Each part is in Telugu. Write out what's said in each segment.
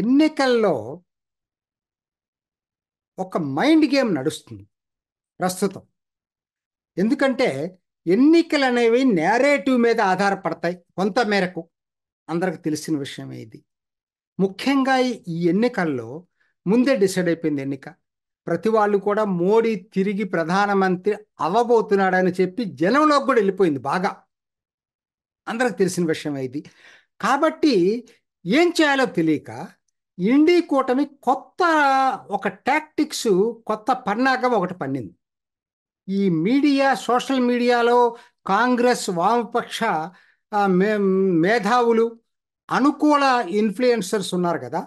ఎన్నికల్లో ఒక మైండ్ గేమ్ నడుస్తుంది ప్రస్తుతం ఎందుకంటే ఎన్నికలు అనేవి నేరేటివ్ మీద ఆధారపడతాయి కొంత మేరకు అందరికి తెలిసిన విషయం ఏది ముఖ్యంగా ఈ ఎన్నికల్లో ముందే డిసైడ్ అయిపోయింది ఎన్నిక ప్రతి వాళ్ళు కూడా మోడీ తిరిగి ప్రధానమంత్రి అవ్వబోతున్నాడని చెప్పి జనంలోకి కూడా వెళ్ళిపోయింది బాగా అందరికి తెలిసిన విషయం ఇది కాబట్టి ఏం చేయాలో తెలియక ఇండి కూటమి కొత్త ఒక టాక్టిక్స్ కొత్త పన్నాగం ఒకటి పన్నింది ఈ మీడియా సోషల్ మీడియాలో కాంగ్రెస్ వామపక్ష మేధావులు అనుకూల ఇన్ఫ్లుయెన్సర్స్ ఉన్నారు కదా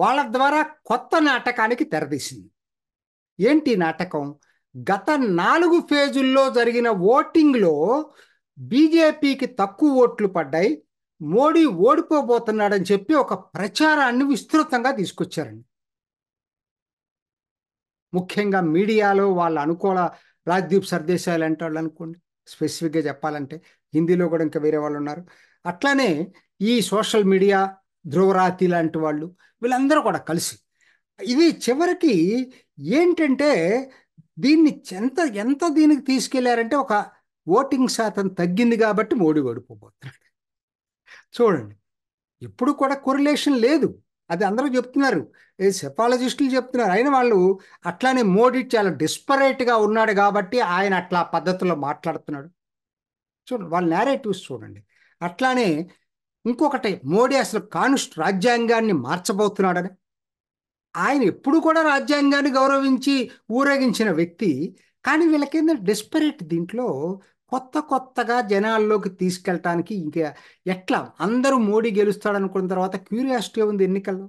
వాళ్ళ ద్వారా కొత్త నాటకానికి తెరదీసింది ఏంటి నాటకం గత నాలుగు ఫేజుల్లో జరిగిన ఓటింగ్లో బీజేపీకి తక్కువ ఓట్లు పడ్డాయి మోడీ ఓడిపోబోతున్నాడని చెప్పి ఒక ప్రచారాన్ని విస్తృతంగా తీసుకొచ్చారండి ముఖ్యంగా మీడియాలో వాళ్ళ అనుకూల రాజ్దీప్ సర్దేశాలు అంటే వాళ్ళు అనుకోండి స్పెసిఫిక్గా చెప్పాలంటే హిందీలో కూడా ఇంకా వేరే వాళ్ళు ఉన్నారు అట్లానే ఈ సోషల్ మీడియా ధ్రువరాతి లాంటి వాళ్ళు వీళ్ళందరూ కూడా కలిసి ఇది చివరికి ఏంటంటే దీన్ని ఎంత ఎంత దీనికి తీసుకెళ్లారంటే ఒక ఓటింగ్ శాతం తగ్గింది కాబట్టి మోడీ ఓడిపోబోతున్నాడు చూడండి ఎప్పుడు కూడా కొరిలేషన్ లేదు అది అందరూ చెప్తున్నారు సెఫాలజిస్టులు చెప్తున్నారు అయిన వాళ్ళు అట్లానే మోడీ చాలా డిస్పరేట్గా ఉన్నాడు కాబట్టి ఆయన అట్లా పద్ధతిలో మాట్లాడుతున్నాడు చూడండి వాళ్ళ నేరేటివ్స్ చూడండి అట్లానే ఇంకొకటి మోడీ అసలు కానుస్ట్ రాజ్యాంగాన్ని మార్చబోతున్నాడని ఆయన ఎప్పుడు కూడా రాజ్యాంగాన్ని గౌరవించి ఊరేగించిన వ్యక్తి కానీ వీళ్ళకేందంటే డిస్పరేట్ దీంట్లో కొత్త కొత్తగా జనాల్లోకి తీసుకెళ్ళటానికి ఇంకా ఎట్లా అందరూ మోడీ గెలుస్తాడు అనుకున్న తర్వాత క్యూరియాసిటీ ఉంది ఎన్నికల్లో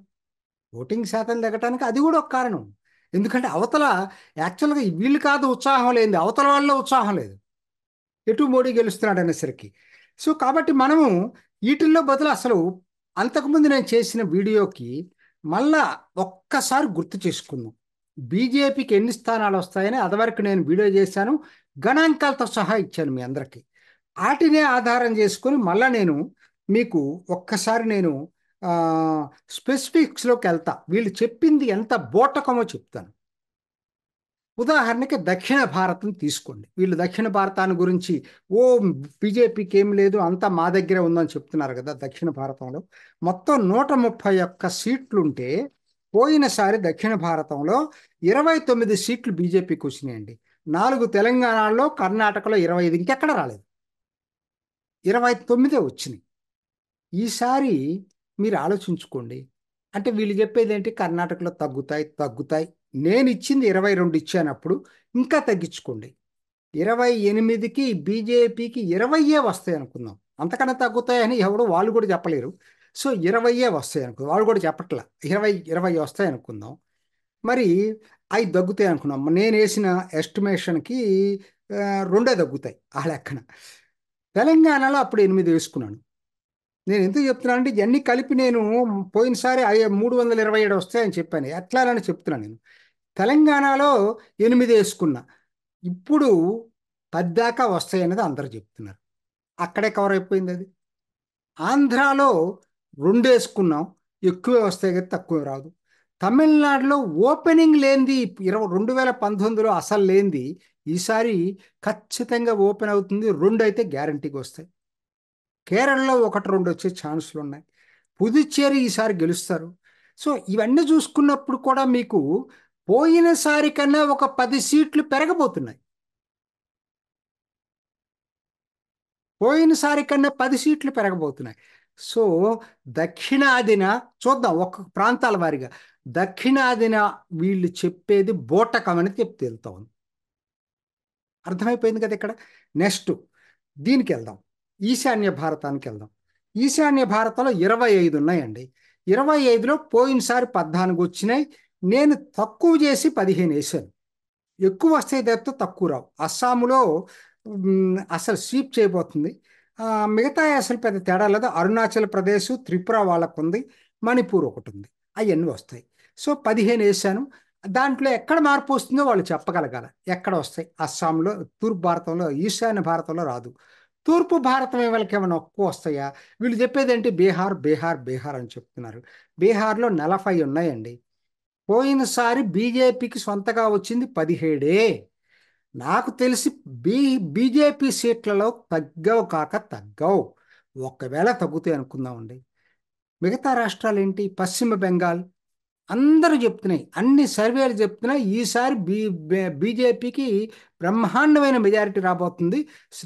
ఓటింగ్ శాతం తగ్గటానికి అది కూడా ఒక కారణం ఎందుకంటే అవతల యాక్చువల్గా వీళ్ళు కాదు ఉత్సాహం లేదు అవతల వాళ్ళ ఉత్సాహం లేదు ఎటు మోడీ గెలుస్తున్నాడు అనేసరికి సో కాబట్టి మనము వీటిల్లో బదులు అసలు అంతకుముందు నేను చేసిన వీడియోకి మళ్ళా ఒక్కసారి గుర్తు చేసుకుందాం బీజేపీకి ఎన్ని స్థానాలు వస్తాయని అదివరకు నేను వీడియో చేశాను గణాంకాలతో సహా ఇచ్చాను మీ అందరికీ వాటినే ఆధారం చేసుకొని మళ్ళీ నేను మీకు ఒక్కసారి నేను స్పెసిఫిక్స్లోకి వెళ్తా వీళ్ళు చెప్పింది ఎంత బోటకమో చెప్తాను ఉదాహరణకి దక్షిణ భారతం తీసుకోండి వీళ్ళు దక్షిణ భారతాన్ని గురించి ఓ బీజేపీకి ఏం లేదు అంతా మా దగ్గరే ఉందని చెప్తున్నారు కదా దక్షిణ భారతంలో మొత్తం నూట ముప్పై ఒక్క సీట్లుంటే పోయినసారి దక్షిణ భారతంలో ఇరవై తొమ్మిది సీట్లు బీజేపీకి వచ్చినాయండి నాలుగు తెలంగాణలో కర్ణాటకలో ఇరవై ఐదు ఇంకెక్కడ రాలేదు ఇరవై తొమ్మిదే వచ్చినాయి ఈసారి మీరు ఆలోచించుకోండి అంటే వీళ్ళు చెప్పేది ఏంటి కర్ణాటకలో తగ్గుతాయి తగ్గుతాయి నేను ఇచ్చింది ఇరవై రెండు ఇచ్చానప్పుడు ఇంకా తగ్గించుకోండి ఇరవై ఎనిమిదికి బీజేపీకి ఇరవయ్యే వస్తాయి అనుకుందాం అంతకన్నా తగ్గుతాయని ఎవడు వాళ్ళు కూడా చెప్పలేరు సో ఇరవయ్యే వస్తాయి అనుకుందాం వాళ్ళు కూడా చెప్పట్లా ఇరవై ఇరవై వస్తాయి అనుకుందాం మరి అవి తగ్గుతాయి అనుకున్నాం నేను వేసిన ఎస్టిమేషన్కి రెండే తగ్గుతాయి ఆ లెక్కన తెలంగాణలో అప్పుడు ఎనిమిది వేసుకున్నాను నేను ఎందుకు చెప్తున్నాను అంటే ఇవన్నీ కలిపి నేను పోయినసారి అవి మూడు వందల ఇరవై ఏడు వస్తాయని చెప్పాను ఎట్లానని చెప్తున్నాను నేను తెలంగాణలో ఎనిమిది వేసుకున్నా ఇప్పుడు పద్దాకా వస్తాయనేది అందరు చెప్తున్నారు అక్కడే కవర్ అయిపోయింది అది ఆంధ్రాలో రెండు వేసుకున్నాం ఎక్కువే వస్తాయి కదా తక్కువ రాదు తమిళనాడులో ఓపెనింగ్ లేనిది ఇరవై రెండు వేల పంతొమ్మిదిలో అసలు లేనిది ఈసారి ఖచ్చితంగా ఓపెన్ అవుతుంది రెండు అయితే గ్యారంటీగా వస్తాయి కేరళలో ఒకటి రెండు వచ్చే ఛాన్సులు ఉన్నాయి పుదుచ్చేరి ఈసారి గెలుస్తారు సో ఇవన్నీ చూసుకున్నప్పుడు కూడా మీకు పోయినసారి కన్నా ఒక పది సీట్లు పెరగబోతున్నాయి పోయినసారి కన్నా పది సీట్లు పెరగబోతున్నాయి సో దక్షిణాదిన చూద్దాం ఒక్క ప్రాంతాల వారిగా దక్షిణాదిన వీళ్ళు చెప్పేది బోటకం అని చెప్తే వెళ్తా ఉంది అర్థమైపోయింది కదా ఇక్కడ నెక్స్ట్ దీనికి వెళ్దాం ఈశాన్య భారతానికి వెళ్దాం ఈశాన్య భారతంలో ఇరవై ఐదు ఉన్నాయండి ఇరవై ఐదులో పోయినసారి పద్నాలుగు వచ్చినాయి నేను తక్కువ చేసి పదిహేను వేసాను ఎక్కువ వస్తే తప్పితే తక్కువ రావు అస్సాములో అసలు స్వీప్ చేయబోతుంది మిగతా అసలు పెద్ద తేడా లేదు అరుణాచల్ ప్రదేశ్ త్రిపుర వాళ్ళకు ఉంది మణిపూర్ ఒకటి ఉంది అవన్నీ వస్తాయి సో పదిహేను వేసాను దాంట్లో ఎక్కడ మార్పు వస్తుందో వాళ్ళు చెప్పగలగాల ఎక్కడ వస్తాయి అస్సాంలో తూర్పు భారతంలో ఈశాన్య భారతంలో రాదు తూర్పు భారతం వాళ్ళకి ఏమైనా ఎక్కువ వస్తాయా వీళ్ళు చెప్పేది ఏంటి బీహార్ బీహార్ బీహార్ అని చెప్తున్నారు బీహార్లో నలభై ఉన్నాయండి పోయినసారి బీజేపీకి సొంతగా వచ్చింది పదిహేడే నాకు తెలిసి బీ బీజేపీ సీట్లలో తగ్గవు కాక తగ్గవు ఒకవేళ తగ్గుతాయి అనుకుందామండి మిగతా రాష్ట్రాలు ఏంటి పశ్చిమ బెంగాల్ అందరూ చెప్తున్నాయి అన్ని సర్వేలు చెప్తున్నాయి ఈసారి బీ బీజేపీకి బ్రహ్మాండమైన మెజారిటీ రాబోతుంది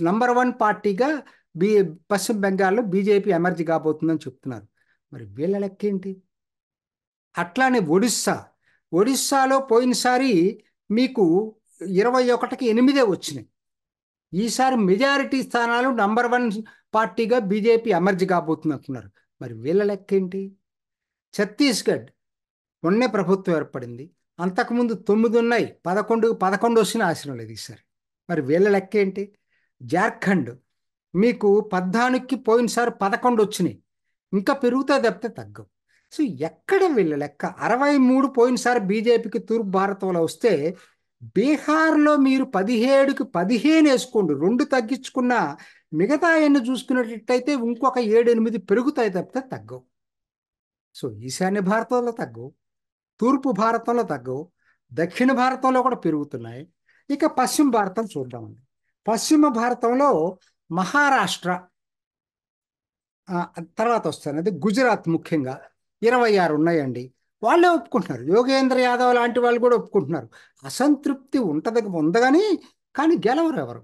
నంబర్ వన్ పార్టీగా బీ పశ్చిమ బెంగాల్లో బీజేపీ ఎమర్జీ కాబోతుందని చెప్తున్నారు మరి వీళ్ళ లెక్క ఏంటి అట్లానే ఒడిస్సా ఒడిస్సాలో పోయినసారి మీకు ఇరవై ఒకటికి ఎనిమిదే వచ్చినాయి ఈసారి మెజారిటీ స్థానాలు నంబర్ వన్ పార్టీగా బీజేపీ ఎమర్జీ కాబోతుంది అంటున్నారు మరి వీళ్ళ లెక్క ఏంటి ఛత్తీస్గఢ్ మొన్నే ప్రభుత్వం ఏర్పడింది అంతకుముందు తొమ్మిది ఉన్నాయి పదకొండు పదకొండు వచ్చిన ఆశనం లేదు ఈసారి మరి వీళ్ళ లెక్క ఏంటి జార్ఖండ్ మీకు పద్నాలుగుకి పోయినసారి పదకొండు వచ్చినాయి ఇంకా పెరుగుతా తప్పితే తగ్గవు సో ఎక్కడ వీళ్ళ లెక్క అరవై మూడు పోయినసారి బీజేపీకి తూర్పు భారతంలో వస్తే బీహార్లో మీరు పదిహేడుకి పదిహేను వేసుకోండి రెండు తగ్గించుకున్న మిగతా ఎన్ని చూసుకున్నట్టయితే ఇంకొక ఏడెనిమిది పెరుగుతాయి తప్పితే తగ్గవు సో ఈశాన్య భారతంలో తగ్గవు తూర్పు భారతంలో తగ్గవు దక్షిణ భారతంలో కూడా పెరుగుతున్నాయి ఇక పశ్చిమ భారతం చూద్దామండి పశ్చిమ భారతంలో మహారాష్ట్ర తర్వాత వస్తాను అది గుజరాత్ ముఖ్యంగా ఇరవై ఆరు ఉన్నాయండి వాళ్ళే ఒప్పుకుంటున్నారు యోగేంద్ర యాదవ్ లాంటి వాళ్ళు కూడా ఒప్పుకుంటున్నారు అసంతృప్తి ఉంటుంది ఉందగాని కానీ గెలవరు ఎవరు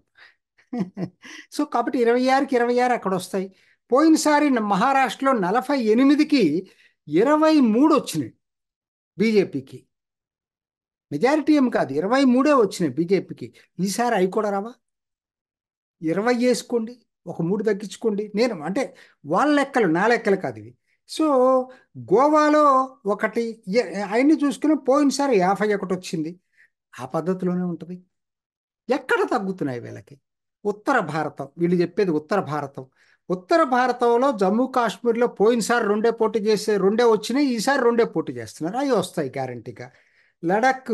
సో కాబట్టి ఇరవై ఆరుకి ఇరవై ఆరు అక్కడ వస్తాయి పోయినసారి మహారాష్ట్రలో నలభై ఎనిమిదికి ఇరవై మూడు వచ్చినాయి బీజేపీకి మెజారిటీ ఏం కాదు ఇరవై మూడే వచ్చినాయి బీజేపీకి ఈసారి అవి కూడా రావా ఇరవై వేసుకోండి ఒక మూడు తగ్గించుకోండి నేను అంటే వాళ్ళ లెక్కలు నా లెక్కలు కాదు ఇవి సో గోవాలో ఒకటి అవన్నీ చూసుకుని పోయినసారి యాభై ఒకటి వచ్చింది ఆ పద్ధతిలోనే ఉంటుంది ఎక్కడ తగ్గుతున్నాయి వీళ్ళకి ఉత్తర భారతం వీళ్ళు చెప్పేది ఉత్తర భారతం ఉత్తర భారతంలో జమ్మూ కాశ్మీర్లో పోయినసారి రెండే పోటీ చేసే రెండే వచ్చినాయి ఈసారి రెండే పోటీ చేస్తున్నారు అవి వస్తాయి గ్యారంటీగా లడక్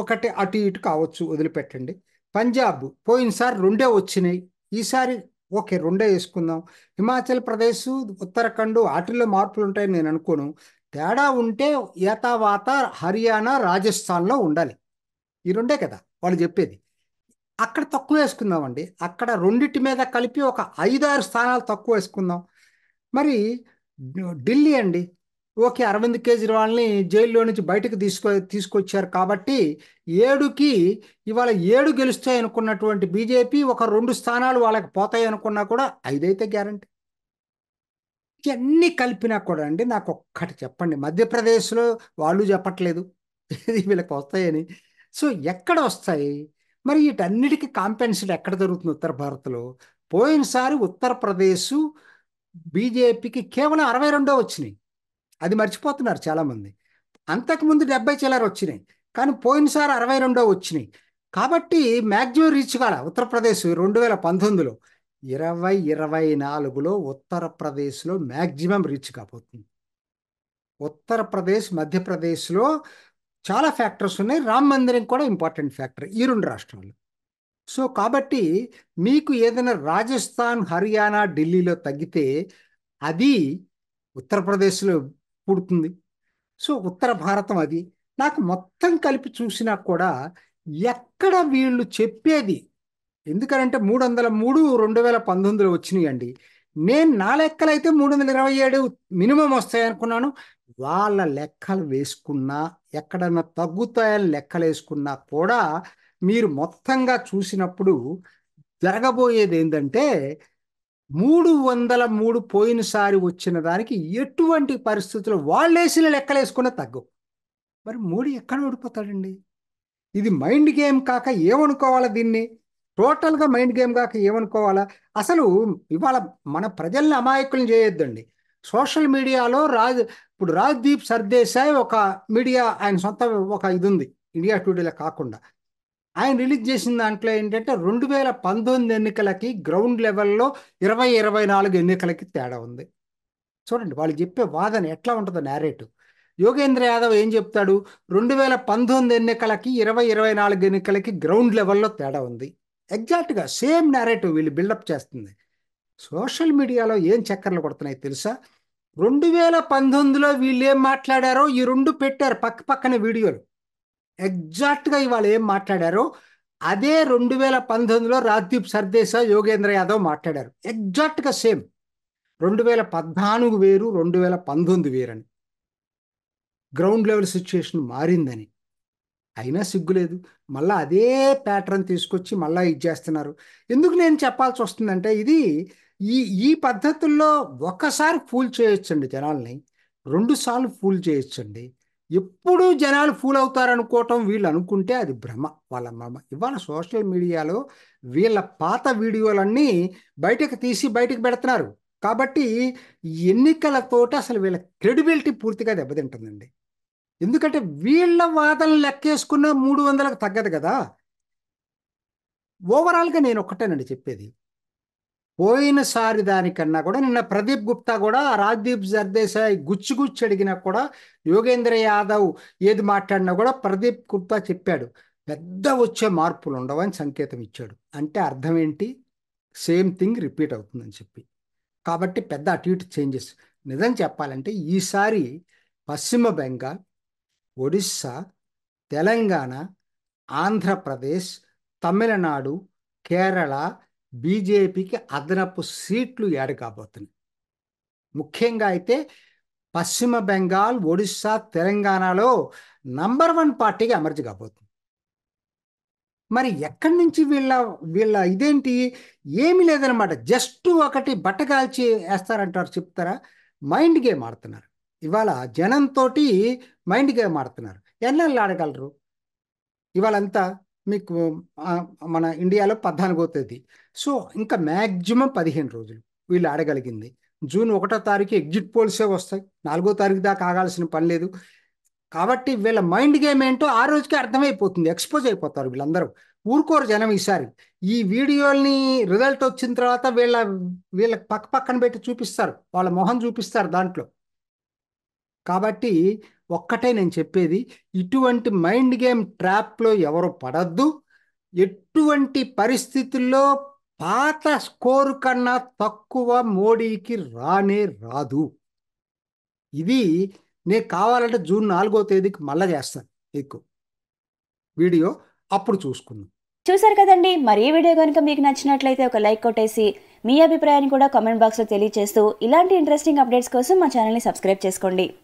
ఒకటి అటు ఇటు కావచ్చు వదిలిపెట్టండి పంజాబ్ పోయినసారి రెండే వచ్చినాయి ఈసారి ఓకే రెండే వేసుకుందాం హిమాచల్ ప్రదేశ్ ఉత్తరాఖండ్ వాటిల్లో మార్పులు ఉంటాయని నేను అనుకోను తేడా ఉంటే యథావాత హర్యానా రాజస్థాన్లో ఉండాలి ఈ రెండే కదా వాళ్ళు చెప్పేది అక్కడ తక్కువ వేసుకుందామండి అక్కడ రెండింటి మీద కలిపి ఒక ఐదారు స్థానాలు తక్కువ వేసుకుందాం మరి ఢిల్లీ అండి ఓకే అరవింద్ కేజ్రీవాల్ని జైల్లో నుంచి బయటకు తీసుకో తీసుకొచ్చారు కాబట్టి ఏడుకి ఇవాళ ఏడు గెలుస్తాయి అనుకున్నటువంటి బీజేపీ ఒక రెండు స్థానాలు వాళ్ళకి పోతాయి అనుకున్నా కూడా ఐదైతే గ్యారంటీ ఇవన్నీ కలిపినా కూడా అండి నాకు ఒక్కటి చెప్పండి మధ్యప్రదేశ్లో వాళ్ళు చెప్పట్లేదు వీళ్ళకి వస్తాయని సో ఎక్కడ వస్తాయి మరి వీటన్నిటికీ కాంపెన్సేషన్ ఎక్కడ దొరుకుతుంది ఉత్తర భారత్లో పోయినసారి ఉత్తరప్రదేశ్ బీజేపీకి కేవలం అరవై రెండో వచ్చినాయి అది మర్చిపోతున్నారు చాలామంది అంతకుముందు డెబ్బై చిల్లర వచ్చినాయి కానీ పోయినసారి అరవై రెండో వచ్చినాయి కాబట్టి మ్యాక్సిమం రీచ్ కాల ఉత్తరప్రదేశ్ రెండు వేల పంతొమ్మిదిలో ఇరవై ఇరవై నాలుగులో ఉత్తరప్రదేశ్లో మ్యాక్సిమం రీచ్ కాబోతుంది ఉత్తరప్రదేశ్ మధ్యప్రదేశ్లో చాలా ఫ్యాక్టర్స్ ఉన్నాయి రామ్ మందిరం కూడా ఇంపార్టెంట్ ఫ్యాక్టర్ ఈ రెండు రాష్ట్రాలు సో కాబట్టి మీకు ఏదైనా రాజస్థాన్ హర్యానా ఢిల్లీలో తగ్గితే అది ఉత్తరప్రదేశ్లో పుడుతుంది సో ఉత్తర భారతం అది నాకు మొత్తం కలిపి చూసినా కూడా ఎక్కడ వీళ్ళు చెప్పేది ఎందుకంటే మూడు వందల మూడు రెండు వేల పంతొమ్మిదిలో వచ్చినాయండి నేను నా లెక్కలైతే మూడు వందల ఇరవై ఏడు మినిమం వస్తాయనుకున్నాను వాళ్ళ లెక్కలు వేసుకున్నా ఎక్కడన్నా తగ్గుతాయని లెక్కలేసుకున్నా కూడా మీరు మొత్తంగా చూసినప్పుడు జరగబోయేది ఏంటంటే మూడు వందల మూడు పోయినసారి వచ్చిన దానికి ఎటువంటి పరిస్థితులు వాళ్ళేసిన లెక్కలేసుకున్న తగ్గు మరి మూడు ఎక్కడ ఓడిపోతాడండి ఇది మైండ్ గేమ్ కాక ఏమనుకోవాలా దీన్ని టోటల్గా మైండ్ గేమ్ కాక ఏమనుకోవాలా అసలు ఇవాళ మన ప్రజల్ని అమాయకులను చేయొద్దండి సోషల్ మీడియాలో రాజ్ ఇప్పుడు రాజ్దీప్ సర్దేశాయ్ ఒక మీడియా ఆయన సొంత ఒక ఇది ఉంది ఇండియా టుడేలో కాకుండా ఆయన రిలీజ్ చేసిన దాంట్లో ఏంటంటే రెండు వేల పంతొమ్మిది ఎన్నికలకి గ్రౌండ్ లెవెల్లో ఇరవై ఇరవై నాలుగు ఎన్నికలకి తేడా ఉంది చూడండి వాళ్ళు చెప్పే వాదన ఎట్లా ఉంటుందో నేరేటివ్ యోగేంద్ర యాదవ్ ఏం చెప్తాడు రెండు వేల పంతొమ్మిది ఎన్నికలకి ఇరవై ఇరవై నాలుగు ఎన్నికలకి గ్రౌండ్ లెవెల్లో తేడా ఉంది ఎగ్జాక్ట్గా సేమ్ నేరేటివ్ వీళ్ళు బిల్డప్ చేస్తుంది సోషల్ మీడియాలో ఏం చక్కర్లు కొడుతున్నాయి తెలుసా రెండు వేల పంతొమ్మిదిలో వీళ్ళు ఏం మాట్లాడారో ఈ రెండు పెట్టారు పక్క పక్కన వీడియోలు ఎగ్జాక్ట్గా ఇవాళ ఏం మాట్లాడారో అదే రెండు వేల పంతొమ్మిదిలో రాజ్దీప్ సర్దేశా యోగేంద్ర యాదవ్ మాట్లాడారు ఎగ్జాక్ట్గా సేమ్ రెండు వేల పద్నాలుగు వేరు రెండు వేల పంతొమ్మిది వేరని గ్రౌండ్ లెవెల్ సిచ్యుయేషన్ మారిందని అయినా సిగ్గులేదు మళ్ళీ అదే ప్యాటర్న్ తీసుకొచ్చి మళ్ళీ ఇది చేస్తున్నారు ఎందుకు నేను చెప్పాల్సి వస్తుందంటే ఇది ఈ ఈ పద్ధతుల్లో ఒక్కసారి ఫూల్ చేయొచ్చండి జనాల్ని రెండుసార్లు ఫూల్ చేయొచ్చండి ఎప్పుడూ జనాలు ఫూల్ అవుతారనుకోవటం వీళ్ళు అనుకుంటే అది భ్రమ వాళ్ళ భ్రమ ఇవాళ సోషల్ మీడియాలో వీళ్ళ పాత వీడియోలన్నీ బయటకు తీసి బయటకు పెడుతున్నారు కాబట్టి ఎన్నికలతోటి అసలు వీళ్ళ క్రెడిబిలిటీ పూర్తిగా దెబ్బతింటుందండి ఎందుకంటే వీళ్ళ వాదనలు లెక్కేసుకున్న మూడు వందలకు తగ్గదు కదా ఓవరాల్గా నేను ఒక్కటేనండి చెప్పేది పోయినసారి దానికన్నా కూడా నిన్న ప్రదీప్ గుప్తా కూడా రాజ్దీప్ జర్దేశాయ్ గుచ్చి గుచ్చి అడిగినా కూడా యోగేంద్ర యాదవ్ ఏది మాట్లాడినా కూడా ప్రదీప్ గుప్తా చెప్పాడు పెద్ద వచ్చే మార్పులు ఉండవని సంకేతం ఇచ్చాడు అంటే అర్థం ఏంటి సేమ్ థింగ్ రిపీట్ అవుతుందని చెప్పి కాబట్టి పెద్ద అటు ఇటు చేంజెస్ నిజం చెప్పాలంటే ఈసారి పశ్చిమ బెంగాల్ ఒడిస్సా తెలంగాణ ఆంధ్రప్రదేశ్ తమిళనాడు కేరళ బీజేపీకి అదనపు సీట్లు యాడ్ కాబోతున్నాయి ముఖ్యంగా అయితే పశ్చిమ బెంగాల్ ఒడిశా తెలంగాణలో నంబర్ వన్ పార్టీగా ఎమర్జ్ కాబోతుంది మరి ఎక్కడి నుంచి వీళ్ళ వీళ్ళ ఇదేంటి ఏమీ లేదనమాట జస్ట్ ఒకటి బట్టగాల్చి వేస్తారంటారు చెప్తారా మైండ్ గేమ్ ఆడుతున్నారు ఇవాళ జనంతో మైండ్ గేమ్ ఆడుతున్నారు ఎన్నెల్లాడగలరు ఆడగలరు ఇవాళంతా మీకు మన ఇండియాలో పద్నాలుగో తేదీ సో ఇంకా మ్యాక్సిమం పదిహేను రోజులు వీళ్ళు ఆడగలిగింది జూన్ ఒకటో తారీఖు ఎగ్జిట్ పోల్సే వస్తాయి నాలుగో తారీఖు దాకా ఆగాల్సిన పని లేదు కాబట్టి వీళ్ళ మైండ్ గేమ్ ఏంటో ఆ రోజుకి అర్థమైపోతుంది ఎక్స్పోజ్ అయిపోతారు వీళ్ళందరూ ఊరుకోరు జనం ఈసారి ఈ వీడియోల్ని రిజల్ట్ వచ్చిన తర్వాత వీళ్ళ వీళ్ళ పక్క పక్కన పెట్టి చూపిస్తారు వాళ్ళ మొహం చూపిస్తారు దాంట్లో కాబట్టి ఒక్కటే నేను చెప్పేది ఇటువంటి మైండ్ గేమ్ ట్రాప్లో ఎవరు పడద్దు ఎటువంటి పరిస్థితుల్లో పాత స్కోరు కన్నా తక్కువ మోడీకి రానే రాదు ఇది నేను కావాలంటే జూన్ నాలుగో తేదీకి మళ్ళా చేస్తాను ఎక్కువ వీడియో అప్పుడు చూసుకుందాం చూసారు కదండి మరి ఏ వీడియో కనుక మీకు నచ్చినట్లయితే ఒక లైక్ కొట్టేసి మీ అభిప్రాయాన్ని కూడా కామెంట్ బాక్స్లో తెలియజేస్తూ ఇలాంటి ఇంట్రెస్టింగ్ అప్డేట్స్ కోసం మా ఛానల్ని సబ్స్క్రైబ్ చేసుకోండి